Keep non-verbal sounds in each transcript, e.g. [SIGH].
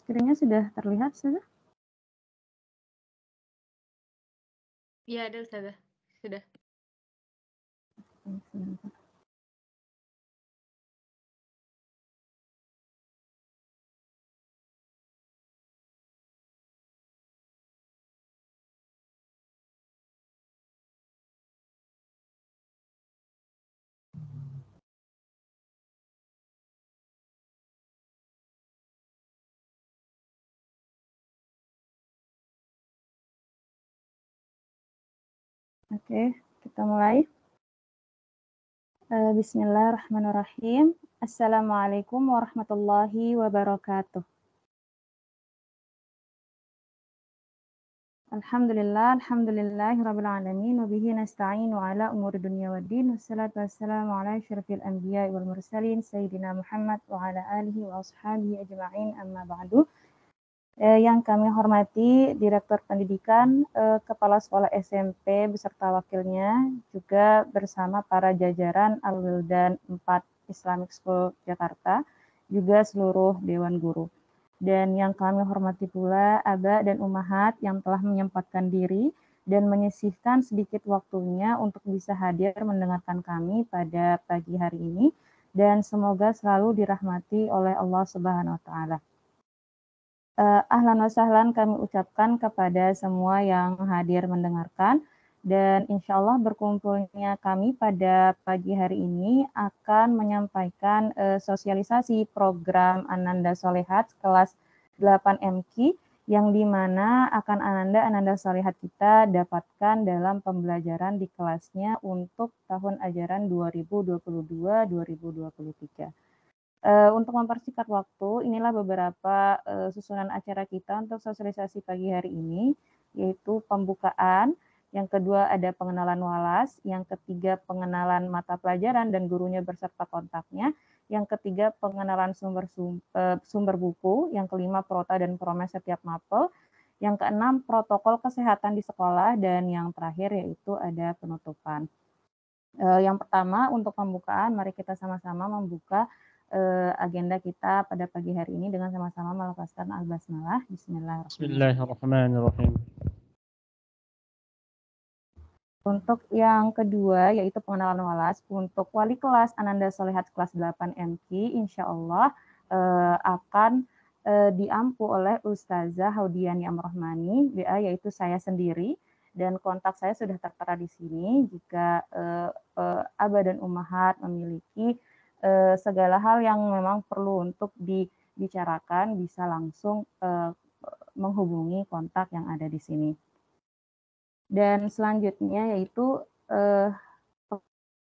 Screennya sudah terlihat, sudah? Iya, ada, sudah Sudah. Oke, sebentar. Oke, kita mulai. Bismillahirrahmanirrahim. Assalamualaikum warahmatullahi wabarakatuh. Alhamdulillah, alhamdulillah, rabbil alamin, wa bihi nasta'inu ala umur dunia wa din, wassalatu wassalamu ala syarfil anbiya wal mursalin, sayyidina Muhammad wa ala alihi wa ashabihi ajma'in, amma ba'du. Eh, yang kami hormati Direktur Pendidikan, eh, Kepala Sekolah SMP beserta wakilnya, juga bersama para jajaran Alwil dan 4 Islamic School Jakarta, juga seluruh Dewan Guru. Dan yang kami hormati pula Aba dan Umahat yang telah menyempatkan diri dan menyisihkan sedikit waktunya untuk bisa hadir mendengarkan kami pada pagi hari ini dan semoga selalu dirahmati oleh Allah Subhanahu wa taala. Uh, ahlan wa sahlan kami ucapkan kepada semua yang hadir mendengarkan dan insya Allah berkumpulnya kami pada pagi hari ini akan menyampaikan uh, sosialisasi program Ananda Solehat kelas 8 MQ yang dimana akan ananda-ananda solehat kita dapatkan dalam pembelajaran di kelasnya untuk tahun ajaran 2022-2023. Uh, untuk mempersingkat waktu, inilah beberapa uh, susunan acara kita untuk sosialisasi pagi hari ini, yaitu pembukaan, yang kedua ada pengenalan walas, yang ketiga pengenalan mata pelajaran dan gurunya berserta kontaknya, yang ketiga pengenalan sumber sumber, uh, sumber buku, yang kelima prota dan promes setiap mapel, yang keenam protokol kesehatan di sekolah, dan yang terakhir yaitu ada penutupan. Uh, yang pertama untuk pembukaan, mari kita sama-sama membuka Eh, agenda kita pada pagi hari ini dengan sama-sama melepaskan al-basmalah. Bismillahirrahmanirrahim. Untuk yang kedua yaitu pengenalan walas untuk wali kelas Ananda Solehat kelas 8 MK insya Allah uh, akan uh, diampu oleh Ustazah Haudiani Amrohmani BA yaitu saya sendiri dan kontak saya sudah tertera di sini jika uh, uh, Aba dan Umahat memiliki eh, segala hal yang memang perlu untuk dibicarakan bisa langsung eh, menghubungi kontak yang ada di sini. Dan selanjutnya yaitu eh,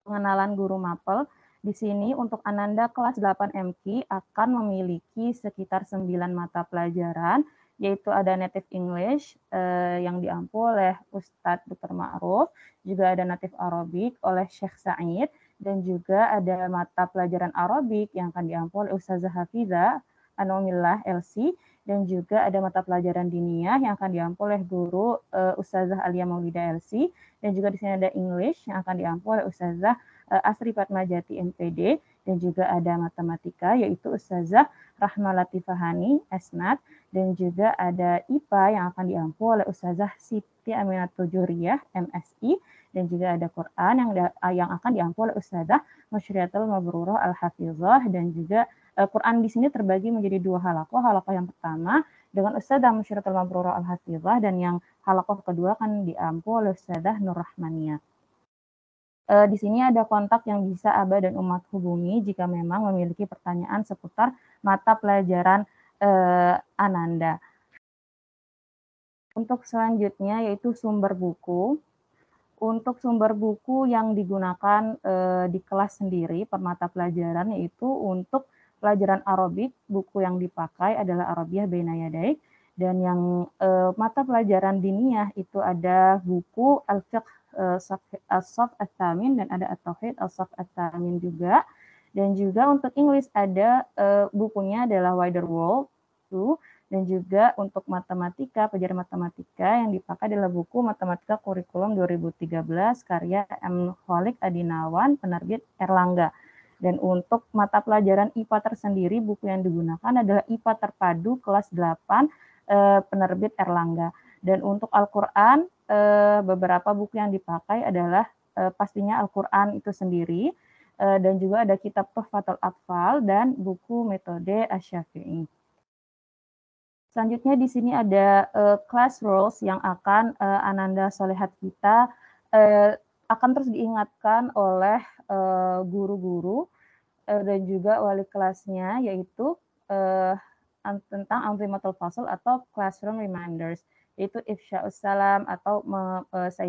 pengenalan guru mapel. Di sini untuk Ananda kelas 8 MQ akan memiliki sekitar 9 mata pelajaran, yaitu ada Native English eh, yang diampu oleh Ustadz Dr. Ma'ruf, juga ada Native Arabic oleh Sheikh Sa'id, dan juga ada mata pelajaran Arabik yang akan diampu oleh Ustazah Hafiza Anumillah LC dan juga ada mata pelajaran diniyah yang akan diampu oleh guru uh, Ustazah Alia Maulida LC dan juga di sini ada English yang akan diampu oleh Ustazah uh, Asri Fatmajati MPD dan juga ada matematika yaitu Ustazah Rahma Latifahani Esnat dan juga ada IPA yang akan diampu oleh Ustazah Siti Aminatul Juriyah MSI dan juga ada Quran yang ah, yang akan diampu oleh Ustazah Musyriatul Mabrurah Al-Hafizah dan juga eh, Quran di sini terbagi menjadi dua halakoh. Halakoh yang pertama dengan Ustazah Musyriatul Mabrurah Al-Hafizah dan yang halakoh kedua akan diampu oleh Ustazah Nur Rahmania. Eh, di sini ada kontak yang bisa Aba dan umat hubungi jika memang memiliki pertanyaan seputar mata pelajaran eh, Ananda. Untuk selanjutnya yaitu sumber buku untuk sumber buku yang digunakan e, di kelas sendiri per mata pelajaran yaitu untuk pelajaran Arabik buku yang dipakai adalah Arabiah Benayadaik dan yang e, mata pelajaran diniyah itu ada buku Al-Fiqh eh, As-Saf At-Tamin dan ada At-Tauhid As-Saf At-Tamin juga dan juga untuk Inggris ada e, bukunya adalah Wider World tuh dan juga untuk matematika, pelajaran matematika yang dipakai adalah buku Matematika Kurikulum 2013 karya M. Holik Adinawan, penerbit Erlangga. Dan untuk mata pelajaran IPA tersendiri, buku yang digunakan adalah IPA Terpadu kelas 8 eh, penerbit Erlangga. Dan untuk Al-Quran, eh, beberapa buku yang dipakai adalah eh, pastinya Al-Quran itu sendiri, dan juga ada kitab Tuhfatul Atfal dan buku metode Asyafi'i. Selanjutnya di sini ada uh, class rules yang akan uh, Ananda Solehat kita uh, akan terus diingatkan oleh guru-guru uh, uh, dan juga wali kelasnya yaitu uh, tentang antimatul fasal atau classroom reminders yaitu ifsya'us salam atau me,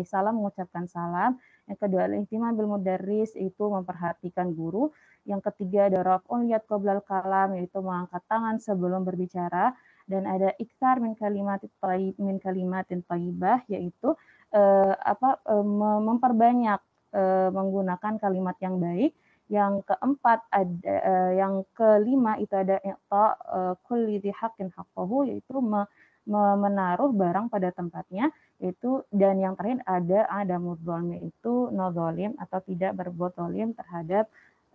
salam mengucapkan salam yang kedua al-ihtimam bil mudarris itu memperhatikan guru yang ketiga ada raf'un yad qoblal kalam yaitu mengangkat tangan sebelum berbicara dan ada iksar min kalimat taib min kalimatin taibah yaitu eh, apa eh, memperbanyak eh, menggunakan kalimat yang baik yang keempat ada eh, yang kelima itu ada iqta eh, kulli haqqin haqqahu yaitu me, me, menaruh barang pada tempatnya itu dan yang terakhir ada ada mudzalim itu nadzalim atau tidak berbuat zalim terhadap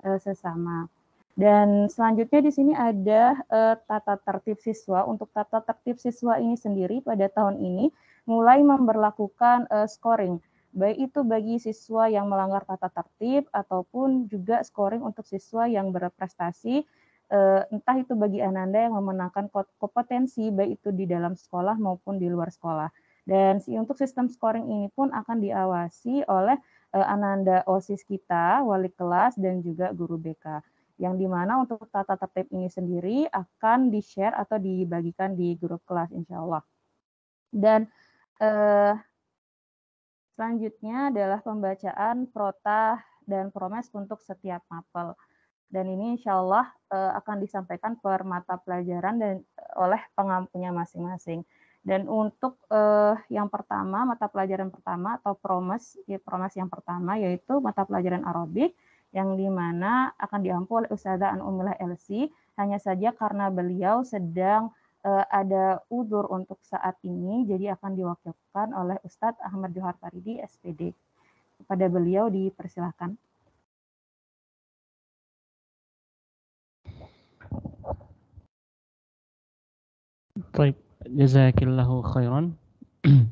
eh, sesama. Dan selanjutnya di sini ada uh, tata tertib siswa. Untuk tata tertib siswa ini sendiri pada tahun ini mulai memperlakukan uh, eh, scoring, baik itu bagi siswa yang melanggar tata tertib ataupun juga scoring untuk siswa yang berprestasi, Uh, entah itu bagi ananda yang memenangkan kompetensi baik itu di dalam sekolah maupun di luar sekolah. Dan untuk sistem scoring ini pun akan diawasi oleh ananda OSIS kita, wali kelas, dan juga guru BK yang dimana untuk tata tertib ini sendiri akan di-share atau dibagikan di grup kelas insya Allah. Dan eh, selanjutnya adalah pembacaan prota dan promes untuk setiap mapel. Dan ini insya Allah eh, akan disampaikan per mata pelajaran dan eh, oleh pengampunya masing-masing. Dan untuk eh, yang pertama, mata pelajaran pertama atau promes, ya, promes yang pertama yaitu mata pelajaran aerobik yang dimana akan diampu oleh Ustazah An Umilah LC hanya saja karena beliau sedang eh, ada udur untuk saat ini jadi akan diwakilkan oleh Ustadz Ahmad Johar Faridi SPD kepada beliau dipersilahkan. Baik, jazakillahu khairan. [CLEARS THROAT]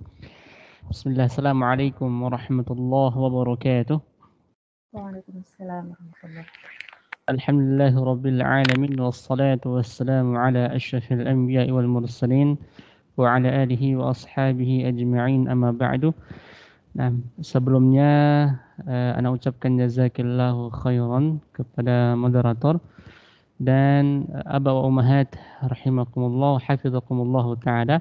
Bismillahirrahmanirrahim. Assalamualaikum warahmatullahi wabarakatuh. وعليكم السلام ورحمه الله الحمد لله رب العالمين والصلاة والسلام على أشرف الأنبياء والمرسلين وعلى آله وأصحابه أجمعين أما بعد نعم sebelumnya آه، أنا ucapkan جزاك الله خيرا kepada moderator dan أبا وأمهات رحمكم الله وحفظكم الله تعالى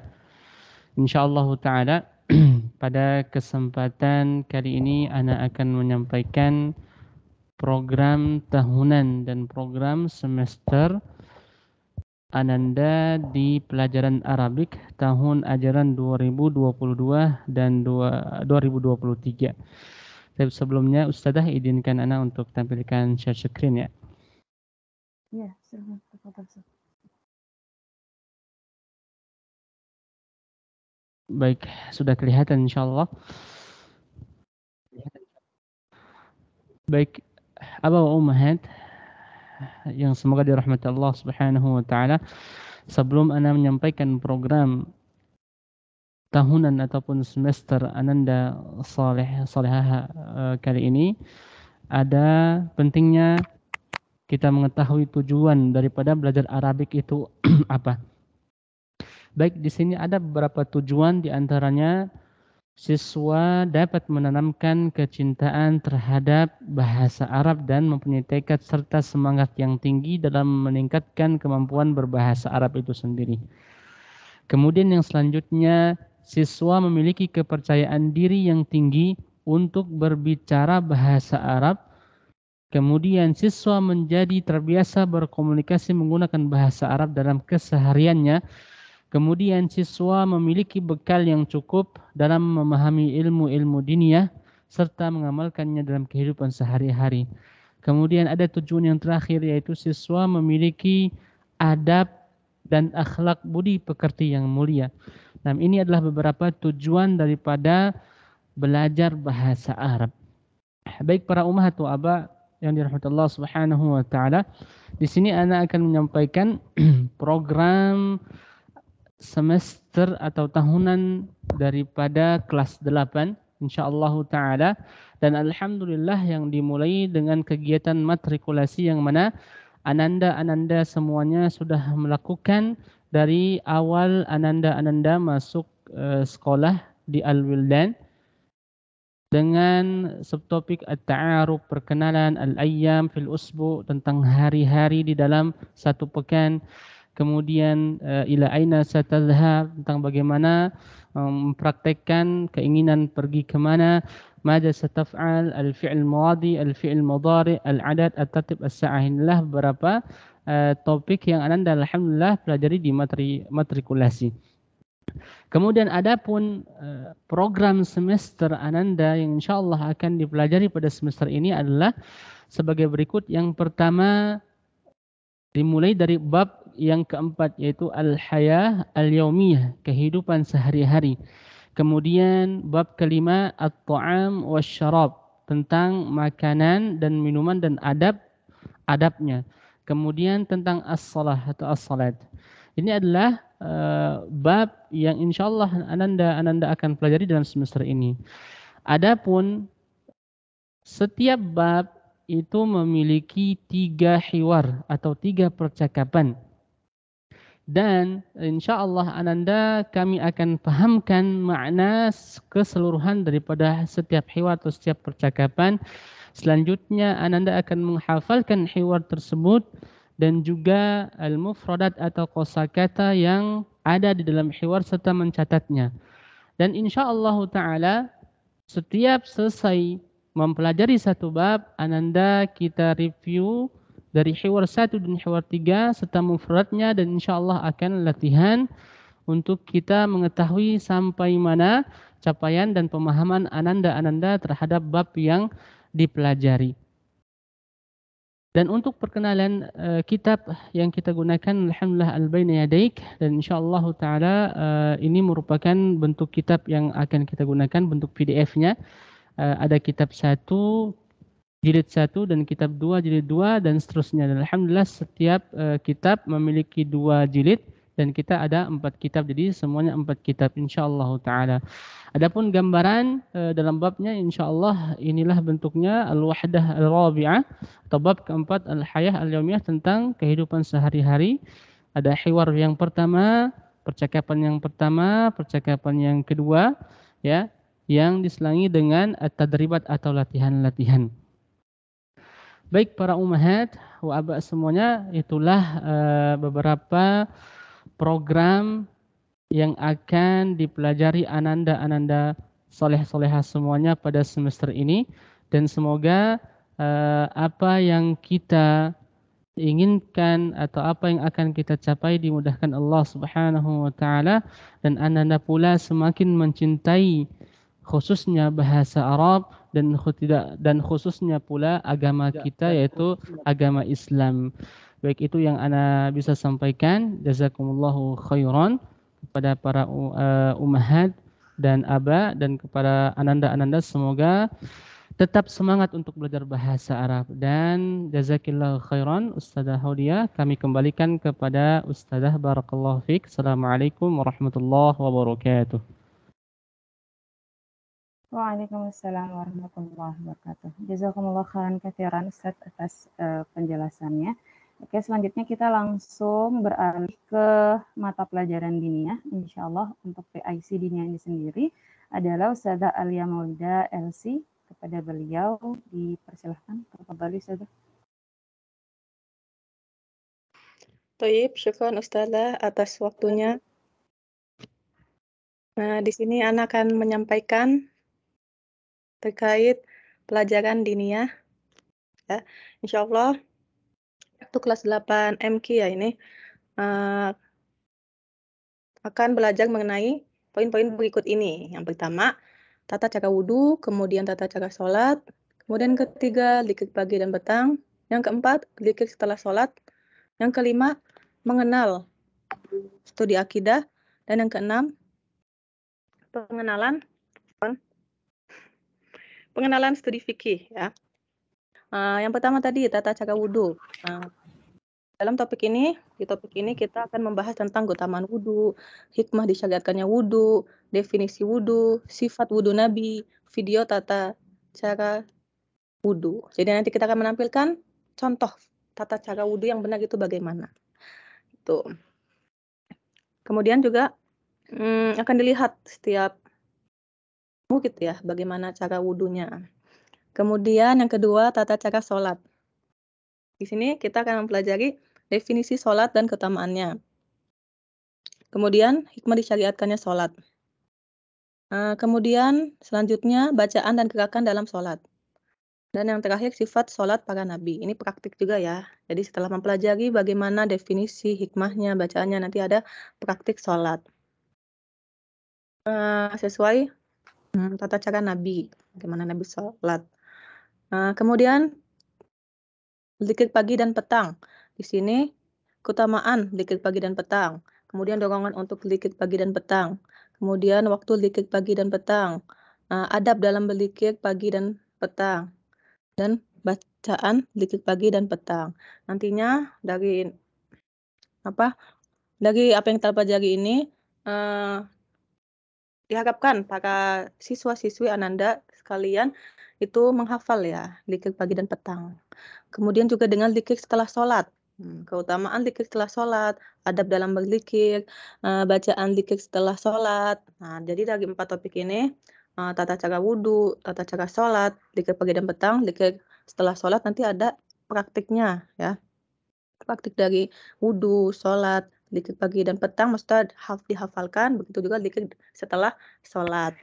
إن شاء الله تعالى [CLEARS THROAT] Pada kesempatan kali ini anak akan menyampaikan program tahunan dan program semester Ananda di pelajaran Arabik tahun ajaran 2022 dan 2023. Tapi sebelumnya Ustazah izinkan anak untuk tampilkan share screen ya. Ya, silahkan. Baik, sudah kelihatan insya Allah. Baik, apa wa yang semoga dirahmati Allah Subhanahu wa taala. Sebelum Anda menyampaikan program tahunan ataupun semester Ananda Saleh salehah eh, kali ini ada pentingnya kita mengetahui tujuan daripada belajar Arabik itu [CLEARS THROAT] apa Baik, di sini ada beberapa tujuan di antaranya siswa dapat menanamkan kecintaan terhadap bahasa Arab dan mempunyai tekad serta semangat yang tinggi dalam meningkatkan kemampuan berbahasa Arab itu sendiri. Kemudian yang selanjutnya, siswa memiliki kepercayaan diri yang tinggi untuk berbicara bahasa Arab. Kemudian siswa menjadi terbiasa berkomunikasi menggunakan bahasa Arab dalam kesehariannya Kemudian siswa memiliki bekal yang cukup dalam memahami ilmu-ilmu dunia serta mengamalkannya dalam kehidupan sehari-hari. Kemudian ada tujuan yang terakhir yaitu siswa memiliki adab dan akhlak budi pekerti yang mulia. Nah, ini adalah beberapa tujuan daripada belajar bahasa Arab. Baik para umat atau aba yang dirahmati Allah Subhanahu wa taala, di sini anak akan menyampaikan [CLEARS THROAT] program semester atau tahunan daripada kelas 8 insyaallah taala dan alhamdulillah yang dimulai dengan kegiatan matrikulasi yang mana ananda-ananda semuanya sudah melakukan dari awal ananda-ananda masuk uh, sekolah di Al-Wildan dengan subtopik at-ta'aruf perkenalan al-ayyam fil usbu tentang hari-hari di dalam satu pekan kemudian eh, ila aina satadhhab tentang bagaimana eh, mempraktekkan keinginan pergi kemana mada sataf'al al-fi'l madhi al-fi'l mudari al-adad at-tatib as-sa'ah lah beberapa eh, topik yang Anda alhamdulillah pelajari di matri matrikulasi Kemudian ada pun program semester Ananda yang insya Allah akan dipelajari pada semester ini adalah sebagai berikut. Yang pertama dimulai dari bab yang keempat yaitu al-haya al-yaumiyah, kehidupan sehari-hari. Kemudian bab kelima at-ta'am wasyarab, tentang makanan dan minuman dan adab adabnya. Kemudian tentang as-salah atau as-salat. Ini adalah uh, bab yang insyaallah ananda ananda akan pelajari dalam semester ini. Adapun setiap bab itu memiliki tiga hiwar atau tiga percakapan. dan insyaallah ananda kami akan fahamkan makna keseluruhan daripada setiap hiwar atau setiap percakapan selanjutnya ananda akan menghafalkan hiwar tersebut dan juga al-mufradat atau kosakata yang ada di dalam hiwar serta mencatatnya dan insyaallah taala setiap selesai mempelajari satu bab ananda kita review dari hiwar satu dan hiwar tiga, serta mufradnya dan insya Allah akan latihan untuk kita mengetahui sampai mana capaian dan pemahaman ananda-ananda terhadap bab yang dipelajari. Dan untuk perkenalan uh, kitab yang kita gunakan Alhamdulillah Al-Baina Yadaik dan insyaAllah ta'ala uh, ini merupakan bentuk kitab yang akan kita gunakan, bentuk PDF-nya. Uh, eh, ada kitab satu, jilid 1 dan kitab 2 jilid 2 dan seterusnya. Dan alhamdulillah setiap uh, kitab memiliki dua jilid dan kita ada empat kitab jadi semuanya empat kitab insyaallah taala. Adapun gambaran eh, dalam babnya insyaallah inilah bentuknya al-wahdah al-rabi'ah atau bab keempat al-hayah al-yaumiyah tentang kehidupan sehari-hari. Ada hiwar yang pertama, percakapan yang pertama, percakapan yang kedua ya yang diselangi dengan at-tadribat atau latihan-latihan. Baik para umahat wabak semuanya, itulah eh, beberapa program yang akan dipelajari ananda-ananda soleh-soleha semuanya pada semester ini. Dan semoga eh, apa yang kita inginkan atau apa yang akan kita capai dimudahkan Allah Subhanahu wa taala dan ananda pula semakin mencintai khususnya bahasa Arab dan tidak dan khususnya pula agama ya, kita yaitu agama Islam. Baik itu yang ana bisa sampaikan. Jazakumullahu khairan kepada para uh, eh, ummahat dan aba dan kepada ananda-ananda semoga tetap semangat untuk belajar bahasa Arab dan jazakillahu khairan Ustazah Haudia kami kembalikan kepada Ustazah Barakallahu Fik. Assalamualaikum warahmatullahi wabarakatuh. Waalaikumsalam warahmatullahi wabarakatuh. Jazakumullah khairan kathiran Ustaz atas uh, penjelasannya. Oke, selanjutnya kita langsung beralih ke mata pelajaran dinia. Insya Allah untuk PIC dinia ini sendiri adalah Ustazah Alia Maulida LC. Kepada beliau dipersilahkan. kasih Ustazah. Toyib, syukur Ustazah atas waktunya. Nah, di sini Ana akan menyampaikan terkait pelajaran diniyah. Ya, insya Allah waktu kelas 8 MK ya ini uh, akan belajar mengenai poin-poin berikut ini. Yang pertama, tata cara wudhu, kemudian tata cara sholat, kemudian ketiga, zikir pagi dan petang, yang keempat, zikir setelah sholat, yang kelima, mengenal studi akidah, dan yang keenam, pengenalan pengenalan studi fikih ya. Uh, yang pertama tadi tata cara wudhu. Uh, ah, dalam topik ini, di topik ini kita akan membahas tentang keutamaan wudhu, hikmah disyariatkannya wudhu, definisi wudhu, sifat wudhu Nabi, video tata cara wudhu. Jadi nanti kita akan menampilkan contoh tata cara wudhu yang benar itu bagaimana. Itu. Kemudian juga hmm, akan dilihat setiap gitu ya, bagaimana cara wudhunya. Kemudian yang kedua, tata cara sholat. Di sini kita akan mempelajari definisi sholat dan keutamaannya. Kemudian hikmah disyariatkannya sholat. Eh, kemudian selanjutnya bacaan dan gerakan dalam sholat. Dan yang terakhir sifat sholat para nabi. Ini praktik juga ya. Jadi setelah mempelajari bagaimana definisi hikmahnya, bacaannya, nanti ada praktik sholat. Eh, sesuai Hmm, tata cara Nabi, bagaimana Nabi sholat. Nah, kemudian zikir pagi dan petang. Di sini keutamaan zikir pagi dan petang. Kemudian dorongan untuk zikir pagi dan petang. Kemudian waktu zikir pagi dan petang. Nah, adab dalam berzikir pagi dan petang. Dan bacaan zikir pagi dan petang. Nantinya dari apa? Dari apa yang kita pelajari ini eh, diharapkan para siswa-siswi Ananda sekalian itu menghafal ya zikir pagi dan petang. Kemudian juga dengan zikir setelah sholat. Hmm, keutamaan zikir setelah sholat, adab dalam berzikir, eh, bacaan zikir setelah sholat. Nah, jadi dari empat topik ini, eh, tata cara wudhu, tata cara sholat, zikir pagi dan petang, zikir setelah sholat nanti ada praktiknya ya. Praktik dari wudhu, sholat, Dikit pagi dan petang maksudnya harus dihafalkan, begitu juga dikit setelah sholat.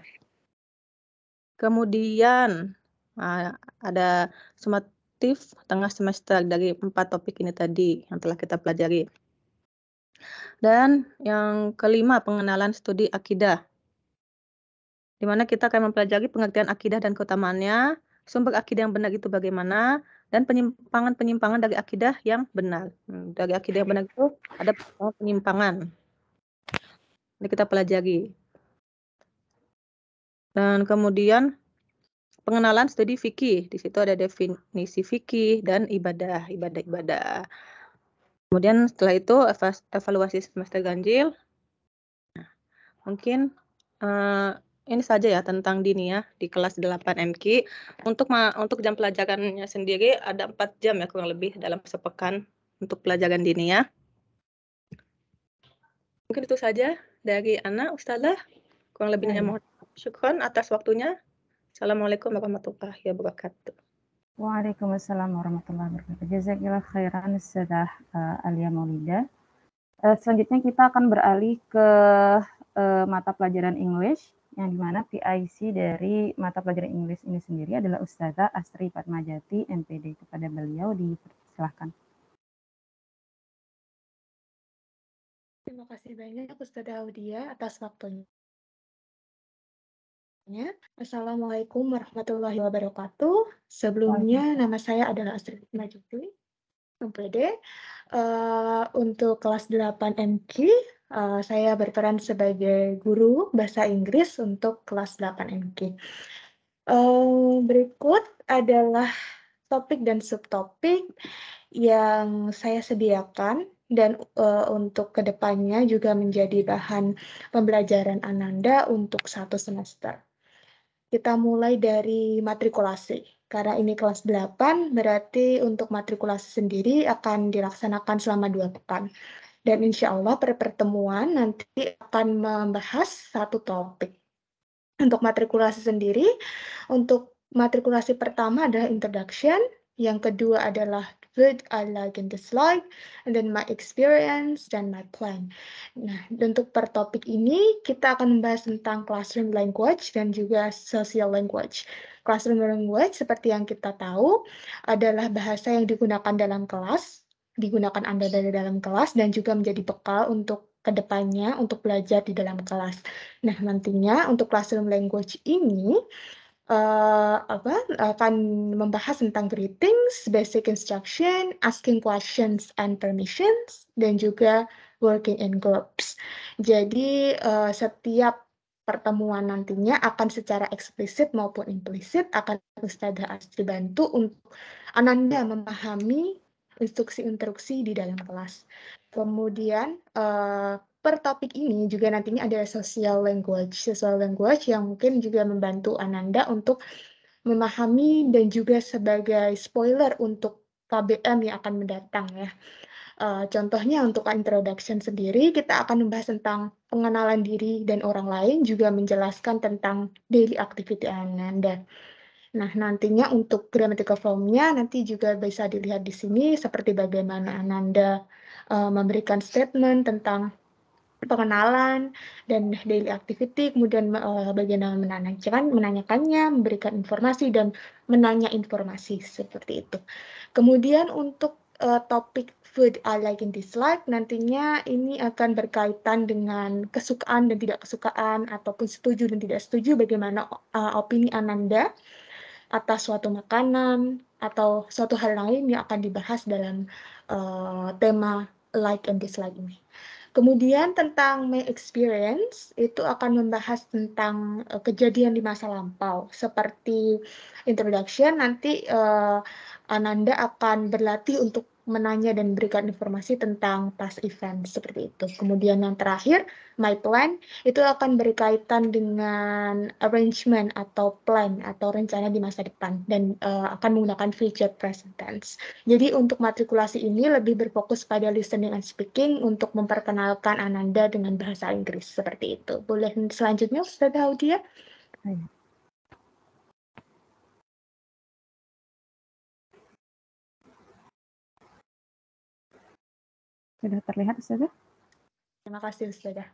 Kemudian ah, ada sumatif tengah semester dari empat topik ini tadi yang telah kita pelajari. Dan yang kelima, pengenalan studi akidah. Di mana kita akan mempelajari pengertian akidah dan keutamaannya, sumber akidah yang benar itu bagaimana, dan penyimpangan-penyimpangan dari akidah yang benar. Hmm, dari akidah yang benar itu ada penyimpangan. Ini kita pelajari. Dan kemudian pengenalan studi fikih. Di situ ada definisi fikih dan ibadah, ibadah-ibadah. Kemudian setelah itu evaluasi semester ganjil. Nah, mungkin eh, ini saja ya tentang ya di kelas 8 NK. Untuk ma untuk jam pelajarannya sendiri ada 4 jam ya kurang lebih dalam sepekan untuk pelajaran ya. Mungkin itu saja dari Ana Ustazah. Kurang lebihnya mohon syukur atas waktunya. Assalamualaikum warahmatullahi wabarakatuh. Waalaikumsalam warahmatullahi wabarakatuh. Jazakillah khairan sedah uh, eh, Alia Maulida. Uh, selanjutnya kita akan beralih ke uh, mata pelajaran English yang dimana PIC dari mata pelajaran Inggris ini sendiri adalah Ustazah Astri Padmajati, MPD. Kepada beliau dipersilahkan. Terima kasih banyak Ustazah Audia atas waktunya. Assalamualaikum warahmatullahi wabarakatuh. Sebelumnya nama saya adalah Astri Majukli, MPD. Uh, eh, untuk kelas 8 MQ, uh, saya berperan sebagai guru bahasa Inggris untuk kelas 8 MK. Uh, berikut adalah topik dan subtopik yang saya sediakan dan uh, untuk kedepannya juga menjadi bahan pembelajaran Ananda untuk satu semester. Kita mulai dari matrikulasi. Karena ini kelas 8, berarti untuk matrikulasi sendiri akan dilaksanakan selama dua pekan. Dan insya Allah per pertemuan nanti akan membahas satu topik. Untuk matrikulasi sendiri, untuk matrikulasi pertama adalah introduction, yang kedua adalah good, I like and dislike, and then my experience, dan my plan. Nah, untuk per topik ini, kita akan membahas tentang classroom language dan juga social language. Classroom language, seperti yang kita tahu, adalah bahasa yang digunakan dalam kelas digunakan Anda dari dalam kelas dan juga menjadi bekal untuk kedepannya untuk belajar di dalam kelas. Nah, nantinya untuk classroom language ini uh, apa akan membahas tentang greetings, basic instruction, asking questions and permissions, dan juga working in groups. Jadi uh, setiap pertemuan nantinya akan secara eksplisit maupun implisit akan ada bantu untuk ananda memahami instruksi-instruksi di dalam kelas. Kemudian uh, per topik ini juga nantinya ada social language. Social language yang mungkin juga membantu Ananda untuk memahami dan juga sebagai spoiler untuk KBM yang akan mendatang ya. Uh, contohnya untuk introduction sendiri kita akan membahas tentang pengenalan diri dan orang lain juga menjelaskan tentang daily activity Ananda. Nah, nantinya untuk grammatical formnya nanti juga bisa dilihat di sini seperti bagaimana Ananda uh, memberikan statement tentang pengenalan dan daily activity, kemudian uh, bagaimana menanyakan, menanyakannya, memberikan informasi dan menanya informasi seperti itu. Kemudian untuk uh, topik food I like and dislike nantinya ini akan berkaitan dengan kesukaan dan tidak kesukaan ataupun setuju dan tidak setuju bagaimana uh, opini Ananda atas suatu makanan atau suatu hal lain yang akan dibahas dalam uh, tema like and dislike ini. Kemudian tentang my experience itu akan membahas tentang uh, kejadian di masa lampau. Seperti introduction nanti uh, Ananda akan berlatih untuk menanya dan berikan informasi tentang past event seperti itu. Kemudian yang terakhir, my plan itu akan berkaitan dengan arrangement atau plan atau rencana di masa depan dan uh, akan menggunakan future present tense. Jadi untuk matrikulasi ini lebih berfokus pada listening and speaking untuk memperkenalkan Ananda dengan bahasa Inggris seperti itu. Boleh selanjutnya Ustazah Audia? Hmm. Sudah terlihat, Ustazah? Terima kasih, sudah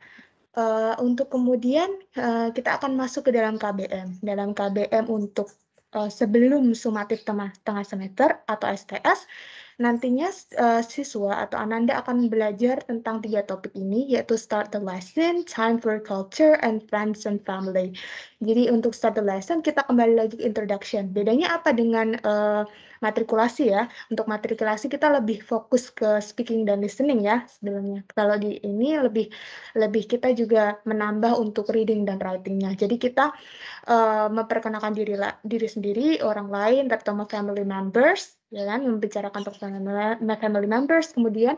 Uh, eh, untuk kemudian uh, kita akan masuk ke dalam KBM. Dalam KBM untuk uh, sebelum sumatif tengah, tengah semester atau STS, nantinya uh, siswa atau ananda akan belajar tentang tiga topik ini, yaitu start the lesson, time for culture, and friends and family. Jadi untuk start the lesson, kita kembali lagi ke introduction. Bedanya apa dengan uh, matrikulasi ya. Untuk matrikulasi kita lebih fokus ke speaking dan listening ya sebenarnya. Kalau di ini lebih lebih kita juga menambah untuk reading dan writingnya. Jadi kita uh, memperkenalkan diri diri sendiri, orang lain, terutama family members, ya kan, membicarakan tentang family members. Kemudian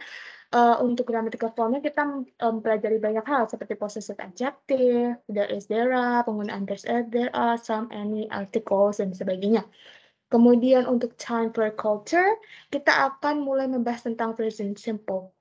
uh, untuk grammatical formnya kita eh, mempelajari um, banyak hal seperti possessive adjective, there is there are, penggunaan there's there are, some any articles dan sebagainya. Kemudian untuk time for culture, kita akan mulai membahas tentang present simple.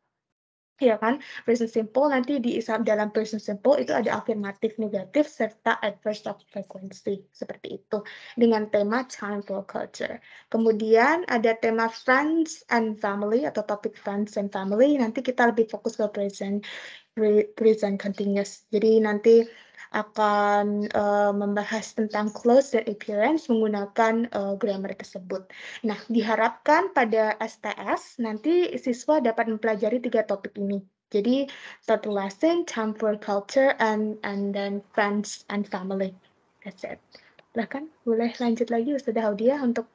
Ya kan? Present simple nanti di dalam present simple itu ada afirmatif negatif serta adverse of frequency. Seperti itu. Dengan tema time for culture. Kemudian ada tema friends and family atau topik friends and family. Nanti kita lebih fokus ke present present continuous. Jadi nanti akan uh, membahas tentang clause dan appearance menggunakan uh, grammar tersebut. Nah, diharapkan pada STS nanti siswa dapat mempelajari tiga topik ini. Jadi satu lesson, time for culture, and and then friends and family. That's it. Silahkan boleh lanjut lagi Ustazah Audia untuk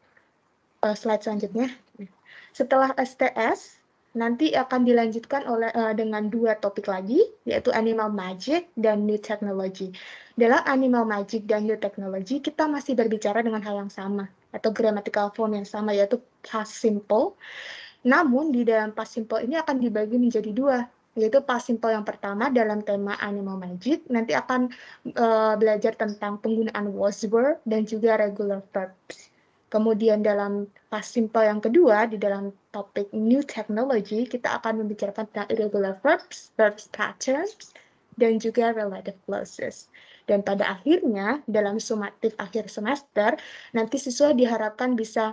uh, slide selanjutnya. Nah, setelah STS, Nanti akan dilanjutkan oleh uh, dengan dua topik lagi, yaitu animal magic dan new technology. Dalam animal magic dan new technology, kita masih berbicara dengan hal yang sama, atau grammatical form yang sama, yaitu past simple. Namun, di dalam past simple ini akan dibagi menjadi dua, yaitu past simple yang pertama dalam tema animal magic, nanti akan uh, belajar tentang penggunaan was were dan juga regular verbs. Kemudian dalam pas simple yang kedua, di dalam topik new technology, kita akan membicarakan tentang irregular verbs, verbs patterns, dan juga relative clauses. Dan pada akhirnya, dalam sumatif akhir semester, nanti siswa diharapkan bisa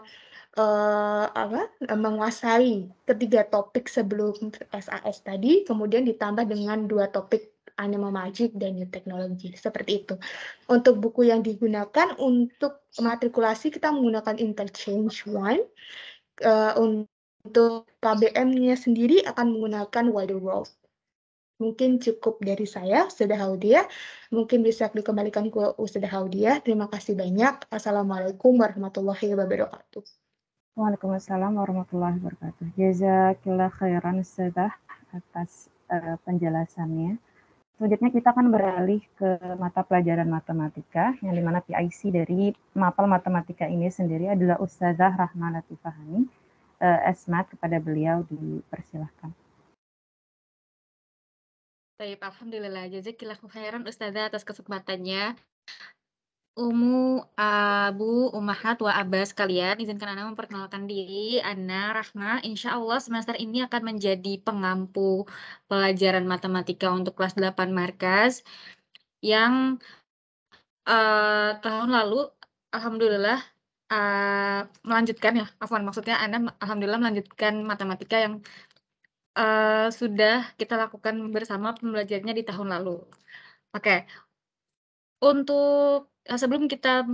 uh, apa, menguasai ketiga topik sebelum SAS tadi, kemudian ditambah dengan dua topik Animal Magic dan New Technology seperti itu. Untuk buku yang digunakan untuk matrikulasi kita menggunakan Interchange One. Uh, untuk KBM-nya sendiri akan menggunakan Wider World. Mungkin cukup dari saya, Ustazah Haudia. Mungkin bisa dikembalikan ke Ustazah Haudia. Terima kasih banyak. Assalamualaikum warahmatullahi wabarakatuh. Waalaikumsalam warahmatullahi wabarakatuh. Jazakillah khairan Ustazah atas uh, penjelasannya. Selanjutnya kita akan beralih ke mata pelajaran matematika yang dimana PIC dari mapel matematika ini sendiri adalah Ustazah Rahma Latifahani. Eh, Esmat kepada beliau dipersilahkan. Baik, Alhamdulillah. Jazakillah khairan Ustazah atas kesempatannya. Umu, Abu, Umahat, wa Abbas sekalian, izinkan Ana memperkenalkan diri. Ana Rahma, insya Allah semester ini akan menjadi pengampu pelajaran matematika untuk kelas 8 Markas yang uh, tahun lalu, Alhamdulillah, uh, melanjutkan ya, Afwan maksudnya Ana Alhamdulillah melanjutkan matematika yang uh, sudah kita lakukan bersama pembelajarannya di tahun lalu. Oke, okay. untuk Eh, sebelum kita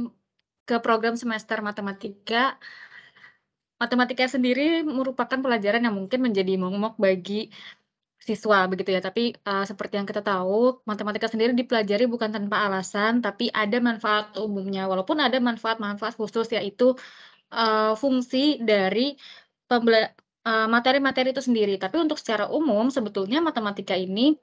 ke program semester matematika, matematika sendiri merupakan pelajaran yang mungkin menjadi momok bagi siswa begitu ya. Tapi uh, seperti yang kita tahu, matematika sendiri dipelajari bukan tanpa alasan, tapi ada manfaat umumnya. Walaupun ada manfaat-manfaat khusus yaitu uh, fungsi dari pembelajaran materi -materi itu sendiri. Tapi untuk secara umum sebetulnya matematika ini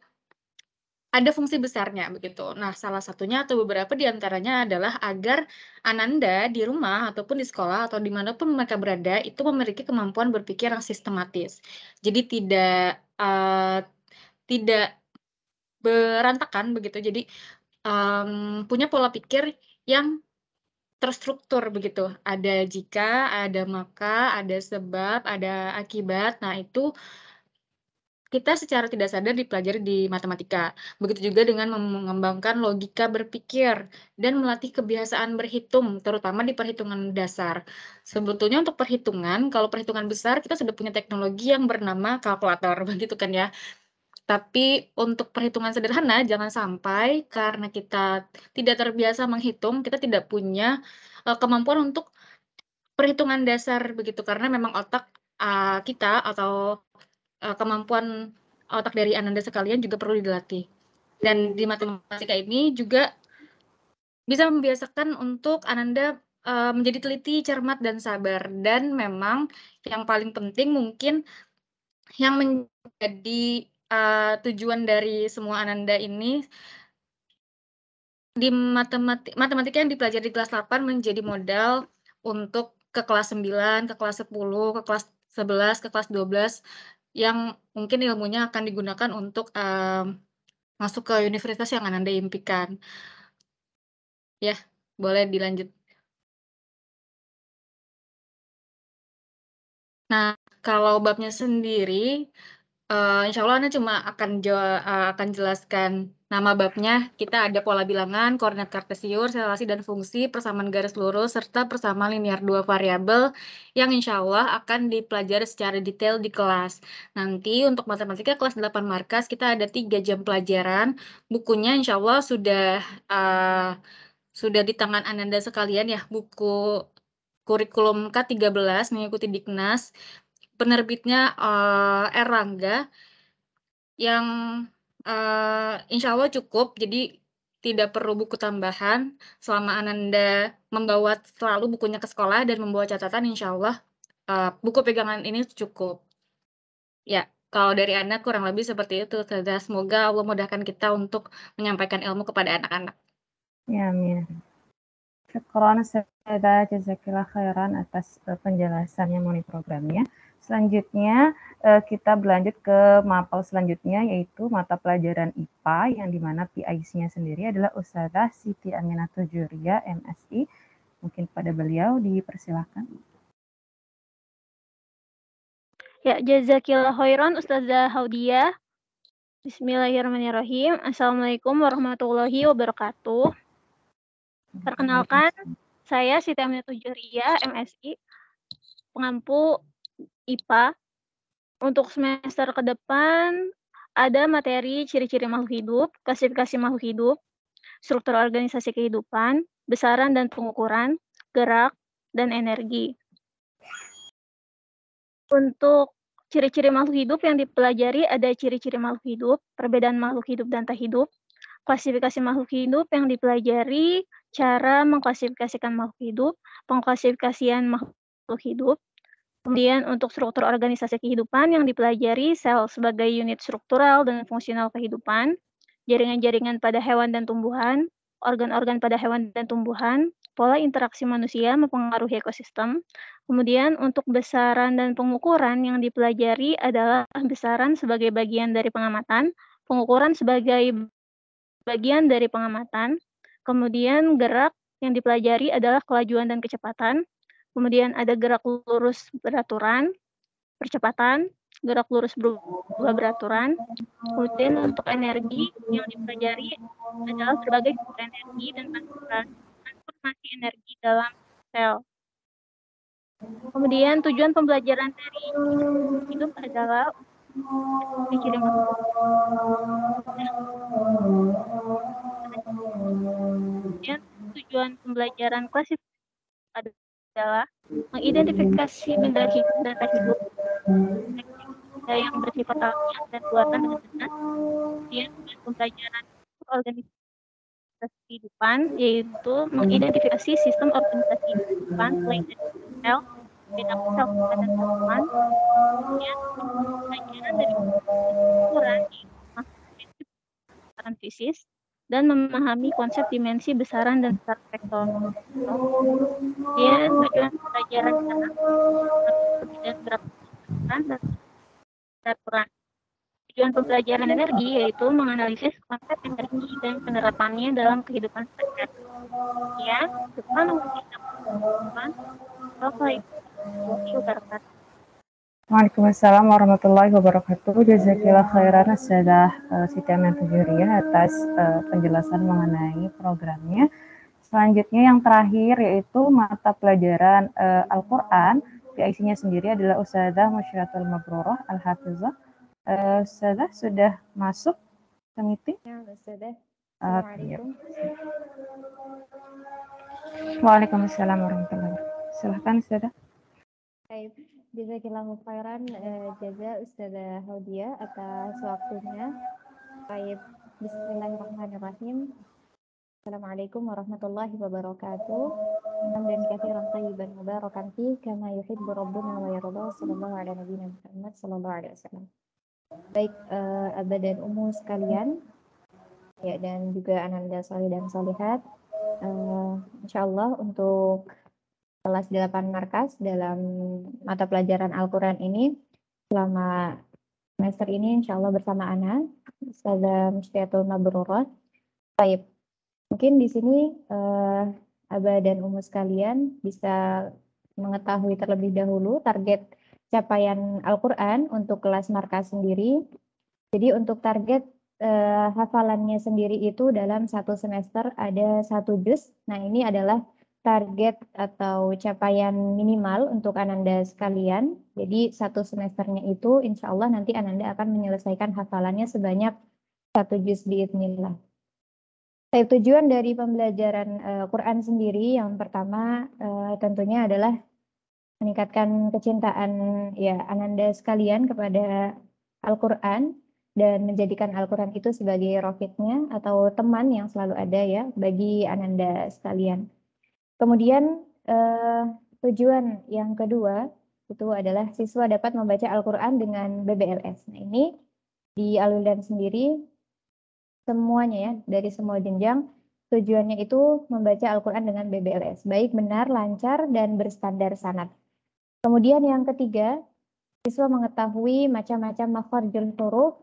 ada fungsi besarnya begitu. Nah, salah satunya atau beberapa di antaranya adalah agar ananda di rumah ataupun di sekolah atau dimanapun mereka berada itu memiliki kemampuan berpikir yang sistematis. Jadi tidak uh, tidak berantakan begitu. Jadi um, punya pola pikir yang terstruktur begitu. Ada jika, ada maka, ada sebab, ada akibat. Nah, itu kita secara tidak sadar dipelajari di matematika. Begitu juga dengan mengembangkan logika berpikir dan melatih kebiasaan berhitung, terutama di perhitungan dasar. Sebetulnya untuk perhitungan, kalau perhitungan besar kita sudah punya teknologi yang bernama kalkulator, [LAUGHS] begitu kan ya. Tapi untuk perhitungan sederhana jangan sampai karena kita tidak terbiasa menghitung, kita tidak punya eh, kemampuan untuk perhitungan dasar begitu karena memang otak eh, kita atau uh, kemampuan otak dari ananda sekalian juga perlu dilatih. Dan di matematika ini juga bisa membiasakan untuk ananda eh, menjadi teliti, cermat, dan sabar. Dan memang yang paling penting mungkin yang menjadi uh, tujuan dari semua ananda ini di matematik matematika yang dipelajari di kelas 8 menjadi modal untuk ke kelas 9, ke kelas 10, ke kelas 11, ke kelas 12 yang mungkin ilmunya akan digunakan untuk um, masuk ke universitas yang Anda impikan. Ya, boleh dilanjut. Nah, kalau babnya sendiri Uh, eh, insya Allah Anda cuma akan uh, akan jelaskan nama babnya. Kita ada pola bilangan, koordinat kartesius, relasi dan fungsi, persamaan garis lurus, serta persamaan linear dua variabel yang insya Allah akan dipelajari secara detail di kelas. Nanti untuk matematika kelas 8 markas kita ada tiga jam pelajaran. Bukunya insya Allah sudah uh, sudah di tangan Ananda sekalian ya buku kurikulum K13 mengikuti Diknas penerbitnya uh, Erlangga yang uh, insya Allah cukup. Jadi tidak perlu buku tambahan selama Ananda membawa selalu bukunya ke sekolah dan membawa catatan insya Allah uh, buku pegangan ini cukup. Ya, kalau dari Anda kurang lebih seperti itu. Saudara. Semoga Allah mudahkan kita untuk menyampaikan ilmu kepada anak-anak. Ya, amin. Syukuran ada Jazakillah Khairan atas penjelasannya mengenai programnya. Selanjutnya eh, kita berlanjut ke mapel selanjutnya yaitu mata pelajaran IPA yang dimana PIC-nya sendiri adalah Ustazah Siti Aminatul Juria MSI. Mungkin pada beliau dipersilahkan. Ya, jazakillah khairan Ustazah Haudia. Bismillahirrahmanirrahim. Assalamualaikum warahmatullahi wabarakatuh. Perkenalkan, saya Siti Aminatul Juria MSI, pengampu IPA. Untuk semester ke depan ada materi ciri-ciri makhluk hidup, klasifikasi makhluk hidup, struktur organisasi kehidupan, besaran dan pengukuran, gerak, dan energi. Untuk ciri-ciri makhluk hidup yang dipelajari ada ciri-ciri makhluk hidup, perbedaan makhluk hidup dan tak hidup, klasifikasi makhluk hidup yang dipelajari cara mengklasifikasikan makhluk hidup, pengklasifikasian makhluk hidup, Kemudian untuk struktur organisasi kehidupan yang dipelajari sel sebagai unit struktural dan fungsional kehidupan, jaringan-jaringan pada hewan dan tumbuhan, organ-organ pada hewan dan tumbuhan, pola interaksi manusia mempengaruhi ekosistem. Kemudian untuk besaran dan pengukuran yang dipelajari adalah besaran sebagai bagian dari pengamatan, pengukuran sebagai bagian dari pengamatan, kemudian gerak yang dipelajari adalah kelajuan dan kecepatan, kemudian ada gerak lurus beraturan, percepatan, gerak lurus berubah beraturan. Kemudian untuk energi yang dipelajari adalah berbagai jenis energi dan transformasi energi dalam sel. Kemudian tujuan pembelajaran dari itu adalah kemudian tujuan pembelajaran klasik ada adalah mengidentifikasi benda hidup dan tak hidup benda yang bersifat alamiah dan buatan dengan benar kemudian pembelajaran organisasi kehidupan yaitu mengidentifikasi sistem organisasi kehidupan selain dari sel beda sel dan teman kemudian pembelajaran dari ukuran yaitu prinsip dan memahami konsep dimensi besaran dan besar vektor. Ya, tujuan pelajaran dan berperan dan Tujuan pembelajaran energi yaitu menganalisis konsep energi dan penerapannya dalam kehidupan sehari-hari. Ya, serta memberikan pengetahuan atau sugar Waalaikumsalam warahmatullahi wabarakatuh. Jazakallah khairan Ustazah eh, siti Siti Amantujuria atas eh, penjelasan mengenai programnya. Selanjutnya yang terakhir yaitu mata pelajaran uh, Al-Qur'an. PIC-nya sendiri adalah Ustazah Musyaratul Mabrurah Al-Hafizah. Uh, sudah masuk ke meeting? Ya, Ustazah. Waalaikumsalam warahmatullahi wabarakatuh. Silahkan Ustazah. Baik. Jazakallahu khairan eh, jaza Ustazah Haudia atas waktunya. Baik, bismillahirrahmanirrahim. Assalamualaikum warahmatullahi wabarakatuh. Dan katsiran tayyiban mubarakan fi kama yuhibbu rabbuna wa yarda sallallahu ala nabiyyina Muhammad sallallahu alaihi wasallam. Baik, eh, abad dan umum sekalian, ya dan juga ananda soleh dan salihat. Eh, insyaallah untuk kelas 8 markas dalam mata pelajaran Al-Quran ini selama semester ini insya Allah bersama Ana, Ustazah Mustiatul Mabrurah. Baik, mungkin di sini eh, Abah dan Umu sekalian bisa mengetahui terlebih dahulu target capaian Al-Quran untuk kelas markas sendiri. Jadi untuk target eh, hafalannya sendiri itu dalam satu semester ada satu juz. Nah ini adalah target atau capaian minimal untuk Ananda sekalian. Jadi satu semesternya itu insya Allah nanti Ananda akan menyelesaikan hafalannya sebanyak satu juz biidnillah. Saya tujuan dari pembelajaran uh, Quran sendiri yang pertama uh, tentunya adalah meningkatkan kecintaan ya Ananda sekalian kepada Al-Quran dan menjadikan Al-Quran itu sebagai roketnya atau teman yang selalu ada ya bagi Ananda sekalian. Kemudian eh, tujuan yang kedua itu adalah siswa dapat membaca Al-Quran dengan BBLS. Nah ini di Alulian sendiri semuanya ya dari semua jenjang tujuannya itu membaca Al-Quran dengan BBLS. Baik, benar, lancar, dan berstandar sanat. Kemudian yang ketiga, siswa mengetahui macam-macam makhorjul huruf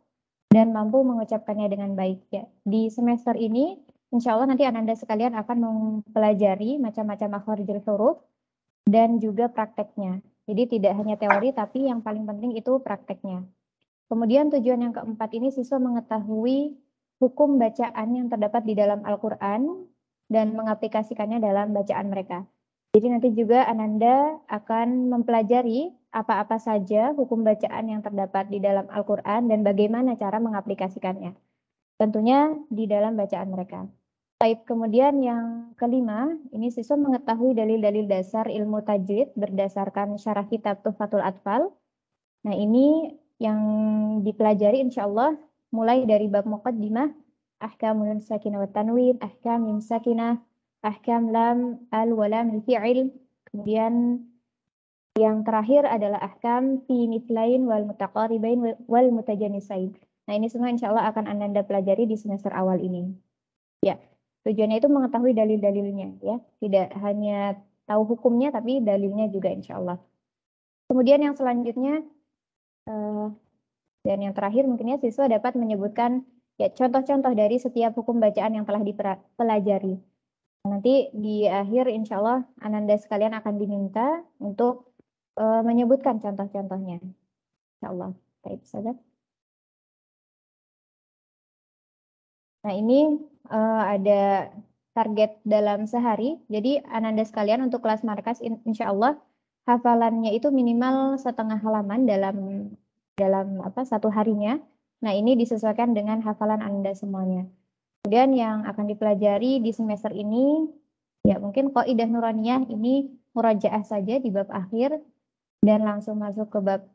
dan mampu mengucapkannya dengan baik. Ya, di semester ini Insya Allah nanti ananda sekalian akan mempelajari macam-macam makhorijul huruf dan juga prakteknya. Jadi tidak hanya teori tapi yang paling penting itu prakteknya. Kemudian tujuan yang keempat ini siswa mengetahui hukum bacaan yang terdapat di dalam Al-Quran dan mengaplikasikannya dalam bacaan mereka. Jadi nanti juga Ananda akan mempelajari apa-apa saja hukum bacaan yang terdapat di dalam Al-Quran dan bagaimana cara mengaplikasikannya. Tentunya di dalam bacaan mereka. Taib kemudian yang kelima, ini siswa mengetahui dalil-dalil dasar ilmu tajwid berdasarkan syarah kitab Tuhfatul Atfal. Nah ini yang dipelajari insya Allah mulai dari bab muqaddimah, ahkamul sakinah wa tanwin, ahkam mim sakinah, ahkam lam al walam fi'il, kemudian yang terakhir adalah ahkam fi mislain wal mutaqaribain wal mutajanisain. Nah ini semua insya Allah akan Anda pelajari di semester awal ini. Ya, Tujuannya itu mengetahui dalil-dalilnya ya, tidak hanya tahu hukumnya tapi dalilnya juga insya Allah. Kemudian yang selanjutnya eh, dan yang terakhir mungkinnya siswa dapat menyebutkan ya contoh-contoh dari setiap hukum bacaan yang telah dipelajari. Nanti di akhir insya Allah Ananda sekalian akan diminta untuk eh, menyebutkan contoh-contohnya. Insya Allah. Baik, saudara. Nah, ini uh, ada target dalam sehari. Jadi Ananda sekalian untuk kelas markas insya Allah hafalannya itu minimal setengah halaman dalam dalam apa satu harinya. Nah ini disesuaikan dengan hafalan Anda semuanya. Kemudian yang akan dipelajari di semester ini ya mungkin kok idah nuraniyah ini murajaah saja di bab akhir dan langsung masuk ke bab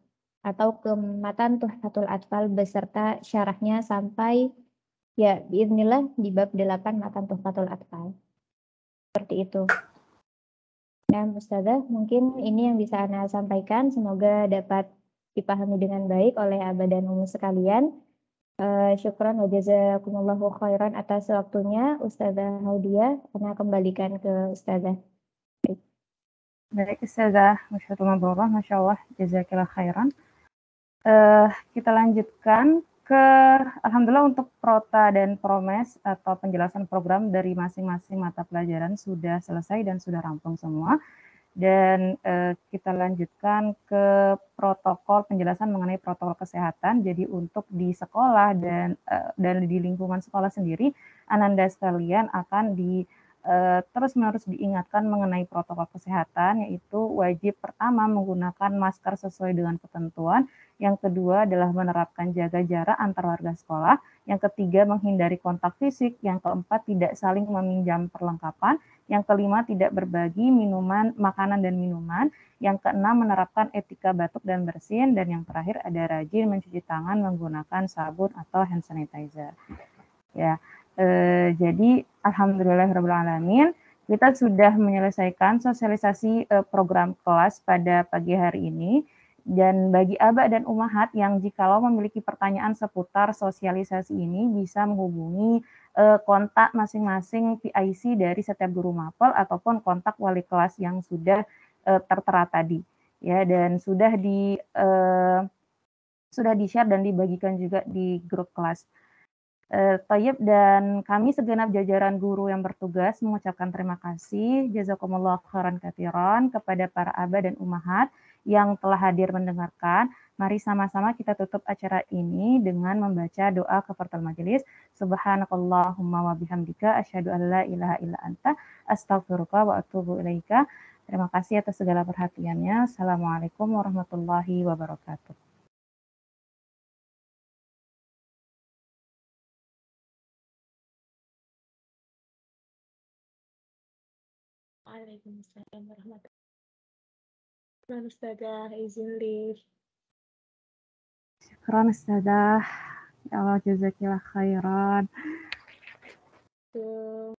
atau ke matan Tuhfatul Atfal beserta syarahnya sampai Ya, biiznillah di bab 8 matan Tuhfatul Atfal. Seperti itu. Nah, Ustazah, mungkin ini yang bisa Anda sampaikan. Semoga dapat dipahami dengan baik oleh abad dan umum sekalian. Uh, syukran wa jazakumullahu khairan atas waktunya Ustazah Haudia. Ana kembalikan ke Ustazah. Baik, baik Ustazah. Masya Allah, Masya Allah. Jazakallah khairan. Uh, kita lanjutkan ke alhamdulillah untuk prota dan promes atau penjelasan program dari masing-masing mata pelajaran sudah selesai dan sudah rampung semua dan eh, kita lanjutkan ke protokol penjelasan mengenai protokol kesehatan. Jadi untuk di sekolah dan eh, dan di lingkungan sekolah sendiri, ananda sekalian akan di Eh, terus-menerus diingatkan mengenai protokol kesehatan, yaitu wajib pertama menggunakan masker sesuai dengan ketentuan, yang kedua adalah menerapkan jaga jarak antar warga sekolah, yang ketiga menghindari kontak fisik, yang keempat tidak saling meminjam perlengkapan, yang kelima tidak berbagi minuman, makanan dan minuman, yang keenam menerapkan etika batuk dan bersin, dan yang terakhir ada rajin mencuci tangan menggunakan sabun atau hand sanitizer. Ya, Uh, jadi alamin kita sudah menyelesaikan sosialisasi uh, program kelas pada pagi hari ini dan bagi abah dan umahat yang jikalau memiliki pertanyaan seputar sosialisasi ini bisa menghubungi uh, kontak masing-masing PIC dari setiap guru mapel ataupun kontak wali kelas yang sudah tertera tadi ya dan sudah di sudah di share dan dibagikan juga di grup kelas. Eh, Toyib dan kami segenap jajaran guru yang bertugas mengucapkan terima kasih jazakumullah khairan katiron kepada para abah dan umahat yang telah hadir mendengarkan. Mari sama-sama kita tutup acara ini dengan membaca doa portal majelis. Subhanakallahumma wa bihamdika asyhadu an la ilaha illa anta astaghfiruka wa atubu ilaika. Terima kasih atas segala perhatiannya. Assalamualaikum warahmatullahi wabarakatuh. Waalaikumsalam warahmatullahi Ustazah, izin lift. Syukran Ustazah. Ya Allah jazakillah khairan.